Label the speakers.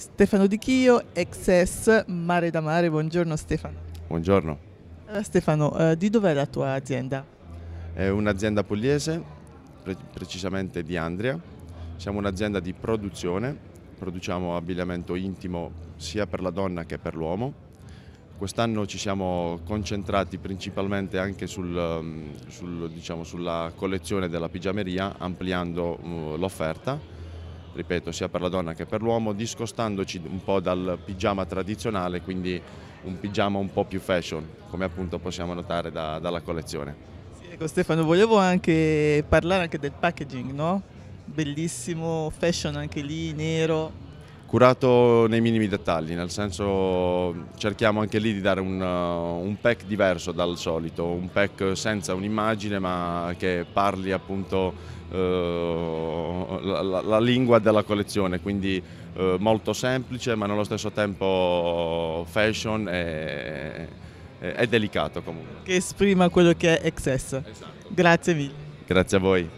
Speaker 1: Stefano Di Chio, ex Mare da Mare. Buongiorno Stefano. Buongiorno. Allora, eh, Stefano, eh, di dov'è la tua azienda?
Speaker 2: È un'azienda pugliese, pre precisamente di Andria. Siamo un'azienda di produzione, produciamo abbigliamento intimo sia per la donna che per l'uomo. Quest'anno ci siamo concentrati principalmente anche sul, mm, sul, diciamo, sulla collezione della pigiameria, ampliando uh, l'offerta ripeto, sia per la donna che per l'uomo, discostandoci un po' dal pigiama tradizionale, quindi un pigiama un po' più fashion, come appunto possiamo notare da, dalla collezione.
Speaker 1: Sì, ecco Stefano, volevo anche parlare anche del packaging, no? Bellissimo, fashion anche lì, nero,
Speaker 2: curato nei minimi dettagli, nel senso cerchiamo anche lì di dare un, uh, un pack diverso dal solito, un pack senza un'immagine ma che parli appunto eh, la, la, lingua della collezione, quindi eh, molto semplice ma nello stesso tempo fashion e, e, e delicato comunque.
Speaker 1: Che esprima quello che è Excess. Esatto. Grazie mille.
Speaker 2: Grazie a voi.